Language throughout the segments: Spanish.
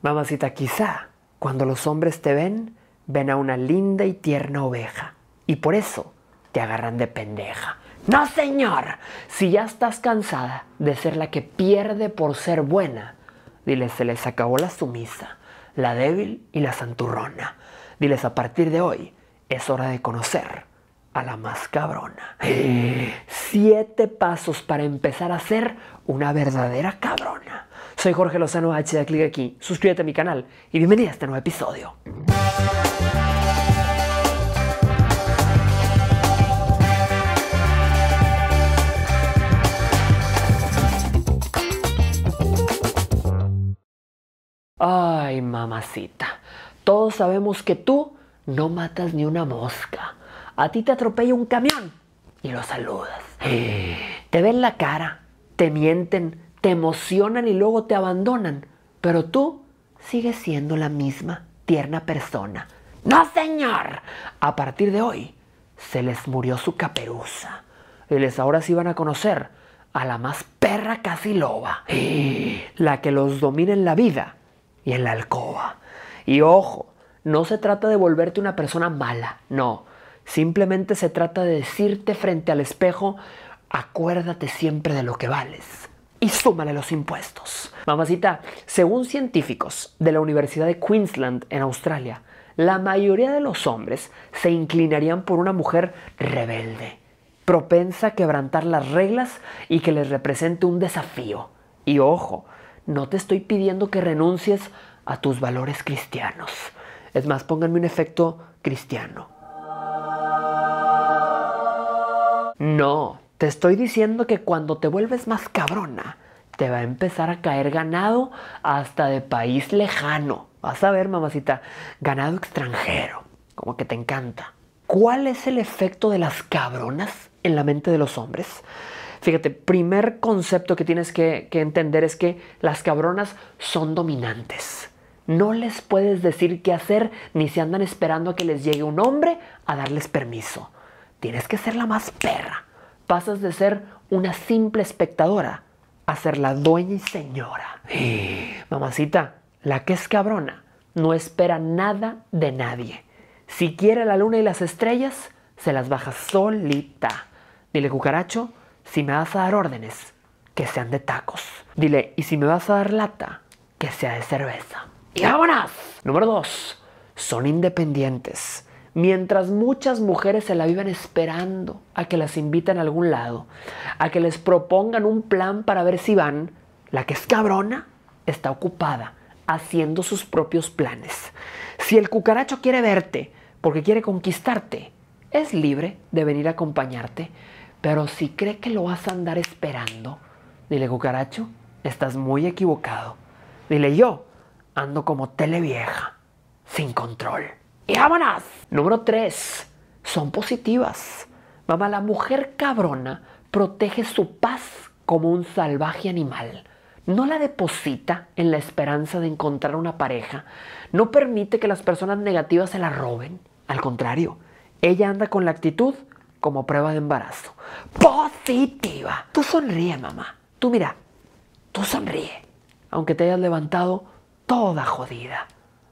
Mamacita, quizá cuando los hombres te ven, ven a una linda y tierna oveja. Y por eso te agarran de pendeja. No, señor. Si ya estás cansada de ser la que pierde por ser buena, diles se les acabó la sumisa, la débil y la santurrona. Diles, a partir de hoy es hora de conocer a la más cabrona. Siete pasos para empezar a ser una verdadera cabrona. Soy Jorge Lozano H, da clic aquí, suscríbete a mi canal y bienvenida a este nuevo episodio. Ay, mamacita, todos sabemos que tú no matas ni una mosca. A ti te atropella un camión y lo saludas. Te ven la cara, te mienten, te emocionan y luego te abandonan, pero tú sigues siendo la misma tierna persona. No, señor. A partir de hoy se les murió su caperuza y les ahora sí van a conocer a la más perra casi loba, la que los domina en la vida y en la alcoba. Y ojo, no se trata de volverte una persona mala, no. Simplemente se trata de decirte frente al espejo, acuérdate siempre de lo que vales y súmale los impuestos. Mamacita, según científicos de la Universidad de Queensland en Australia, la mayoría de los hombres se inclinarían por una mujer rebelde, propensa a quebrantar las reglas y que les represente un desafío. Y ojo, no te estoy pidiendo que renuncies a tus valores cristianos. Es más, pónganme un efecto cristiano. No, te estoy diciendo que cuando te vuelves más cabrona, te va a empezar a caer ganado hasta de país lejano. Vas a ver, mamacita, ganado extranjero, como que te encanta. ¿Cuál es el efecto de las cabronas en la mente de los hombres? Fíjate, primer concepto que tienes que, que entender es que las cabronas son dominantes. No les puedes decir qué hacer ni se andan esperando a que les llegue un hombre a darles permiso. Tienes que ser la más perra pasas de ser una simple espectadora a ser la dueña y señora. Mamacita, la que es cabrona no espera nada de nadie. Si quiere la luna y las estrellas, se las baja solita. Dile, cucaracho, si me vas a dar órdenes, que sean de tacos. Dile, y si me vas a dar lata, que sea de cerveza. ¡Y vámonos! Número 2. Son independientes. Mientras muchas mujeres se la viven esperando a que las inviten a algún lado, a que les propongan un plan para ver si van, la que es cabrona está ocupada haciendo sus propios planes. Si el cucaracho quiere verte porque quiere conquistarte, es libre de venir a acompañarte, pero si cree que lo vas a andar esperando, dile cucaracho, estás muy equivocado. Dile yo, ando como televieja, sin control. Y vámonos. Número 3. Son positivas. Mamá, la mujer cabrona protege su paz como un salvaje animal. No la deposita en la esperanza de encontrar una pareja. No permite que las personas negativas se la roben. Al contrario, ella anda con la actitud como prueba de embarazo. Positiva. Tú sonríe, mamá. Tú mira, tú sonríe. Aunque te hayas levantado toda jodida.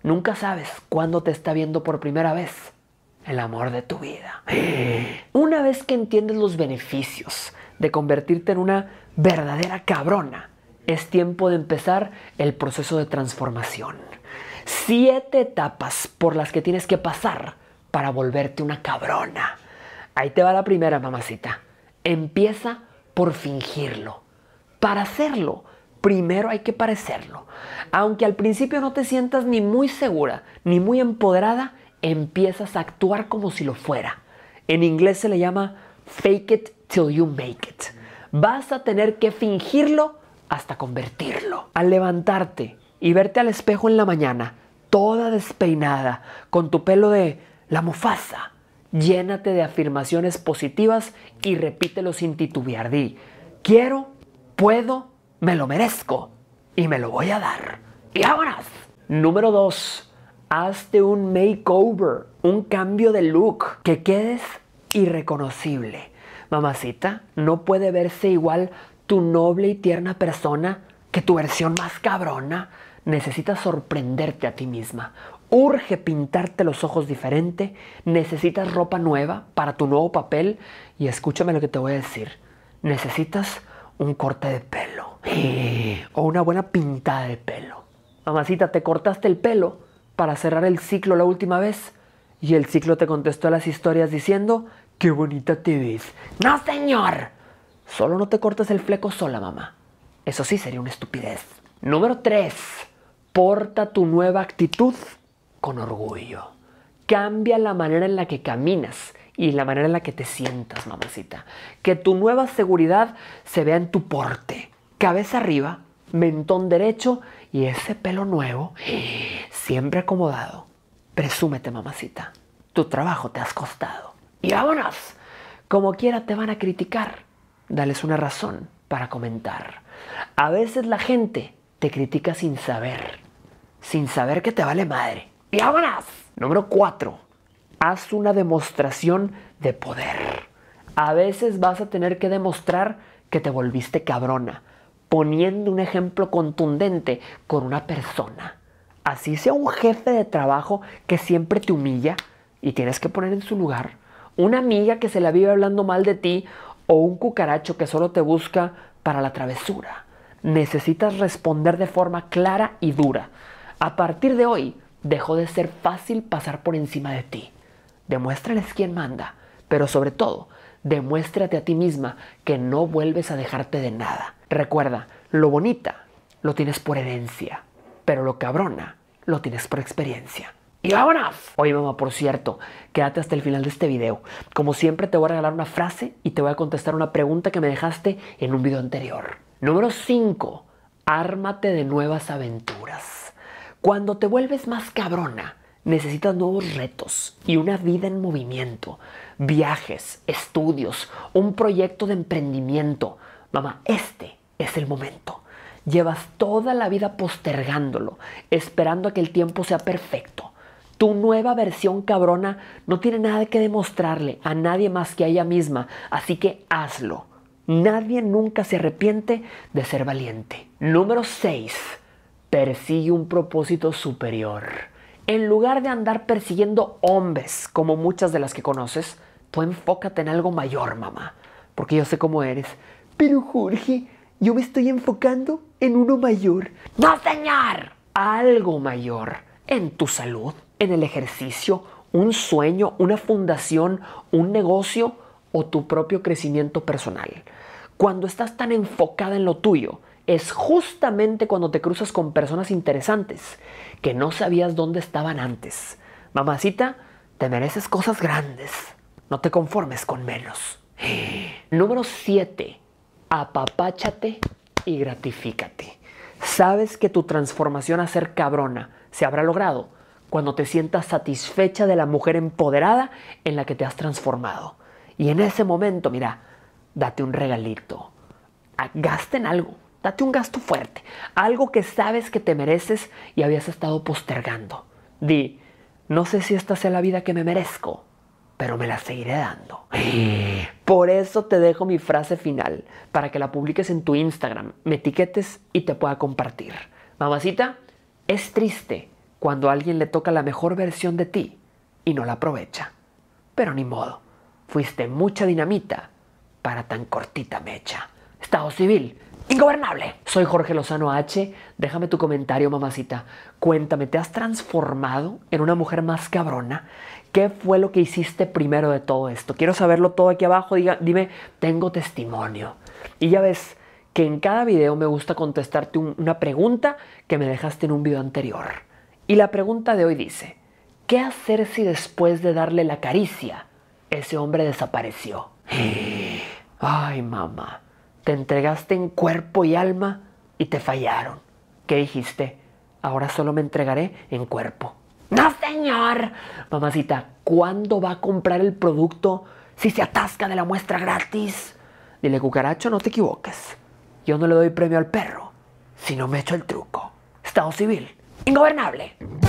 Nunca sabes cuándo te está viendo por primera vez el amor de tu vida. Una vez que entiendes los beneficios de convertirte en una verdadera cabrona, es tiempo de empezar el proceso de transformación. Siete etapas por las que tienes que pasar para volverte una cabrona. Ahí te va la primera, mamacita. Empieza por fingirlo. Para hacerlo, primero hay que parecerlo. Aunque al principio no te sientas ni muy segura ni muy empoderada, empiezas a actuar como si lo fuera. En inglés se le llama fake it till you make it. Vas a tener que fingirlo hasta convertirlo. Al levantarte y verte al espejo en la mañana, toda despeinada, con tu pelo de la mofasa, llénate de afirmaciones positivas y repítelo sin titubear. Di, quiero, puedo, me lo merezco y me lo voy a dar. Y ahora Número 2. Hazte un makeover, un cambio de look, que quedes irreconocible. Mamacita, no puede verse igual tu noble y tierna persona que tu versión más cabrona. Necesitas sorprenderte a ti misma. Urge pintarte los ojos diferente. Necesitas ropa nueva para tu nuevo papel. Y escúchame lo que te voy a decir. Necesitas un corte de pelo o una buena pintada de pelo. Mamacita, te cortaste el pelo para cerrar el ciclo la última vez. Y el ciclo te contestó las historias diciendo, qué bonita te ves. No, señor. Solo no te cortes el fleco sola, mamá. Eso sí sería una estupidez. Número 3. Porta tu nueva actitud con orgullo. Cambia la manera en la que caminas y la manera en la que te sientas, mamacita. Que tu nueva seguridad se vea en tu porte cabeza arriba, mentón derecho y ese pelo nuevo, siempre acomodado. Presúmete, mamacita, tu trabajo te has costado. Y vámonos, como quiera te van a criticar, dales una razón para comentar. A veces la gente te critica sin saber, sin saber que te vale madre. Y vámonos. Número 4. Haz una demostración de poder. A veces vas a tener que demostrar que te volviste cabrona, poniendo un ejemplo contundente con una persona. Así sea un jefe de trabajo que siempre te humilla y tienes que poner en su lugar. Una amiga que se la vive hablando mal de ti o un cucaracho que solo te busca para la travesura. Necesitas responder de forma clara y dura. A partir de hoy, dejó de ser fácil pasar por encima de ti. Demuéstrales quién manda, pero sobre todo, demuéstrate a ti misma que no vuelves a dejarte de nada. Recuerda, lo bonita lo tienes por herencia, pero lo cabrona lo tienes por experiencia. ¡Y vámonos! Oye, mamá, por cierto, quédate hasta el final de este video. Como siempre, te voy a regalar una frase y te voy a contestar una pregunta que me dejaste en un video anterior. Número 5. Ármate de nuevas aventuras. Cuando te vuelves más cabrona, necesitas nuevos retos y una vida en movimiento, viajes, estudios, un proyecto de emprendimiento. Mamá, este es el momento. Llevas toda la vida postergándolo, esperando a que el tiempo sea perfecto. Tu nueva versión cabrona no tiene nada que demostrarle a nadie más que a ella misma, así que hazlo. Nadie nunca se arrepiente de ser valiente. Número 6. Persigue un propósito superior. En lugar de andar persiguiendo hombres como muchas de las que conoces, tú enfócate en algo mayor, mamá, porque yo sé cómo eres. Pero Jorge, yo me estoy enfocando en uno mayor. No, señor. Algo mayor. En tu salud, en el ejercicio, un sueño, una fundación, un negocio o tu propio crecimiento personal. Cuando estás tan enfocada en lo tuyo, es justamente cuando te cruzas con personas interesantes que no sabías dónde estaban antes. Mamacita, te mereces cosas grandes. No te conformes con menos. Número 7. Apapáchate y gratifícate. Sabes que tu transformación a ser cabrona se habrá logrado cuando te sientas satisfecha de la mujer empoderada en la que te has transformado. Y en ese momento, mira, date un regalito. Gasten algo Date un gasto fuerte, algo que sabes que te mereces y habías estado postergando. Di, no sé si esta sea la vida que me merezco, pero me la seguiré dando. Por eso te dejo mi frase final, para que la publiques en tu Instagram, me etiquetes y te pueda compartir. Mamacita, es triste cuando a alguien le toca la mejor versión de ti y no la aprovecha. Pero ni modo, fuiste mucha dinamita para tan cortita mecha. Estado civil, Ingobernable. Soy Jorge Lozano H. Déjame tu comentario, mamacita. Cuéntame, ¿te has transformado en una mujer más cabrona? ¿Qué fue lo que hiciste primero de todo esto? Quiero saberlo todo aquí abajo. dime, tengo testimonio. Y ya ves que en cada video me gusta contestarte una pregunta que me dejaste en un video anterior. Y la pregunta de hoy dice, ¿qué hacer si después de darle la caricia, ese hombre desapareció? Ay, mamá. Te entregaste en cuerpo y alma y te fallaron. ¿Qué dijiste? Ahora solo me entregaré en cuerpo. No, señor. Mamacita, ¿cuándo va a comprar el producto si se atasca de la muestra gratis? Dile, cucaracho, no te equivoques. Yo no le doy premio al perro si no me echo el truco. Estado civil. Ingobernable.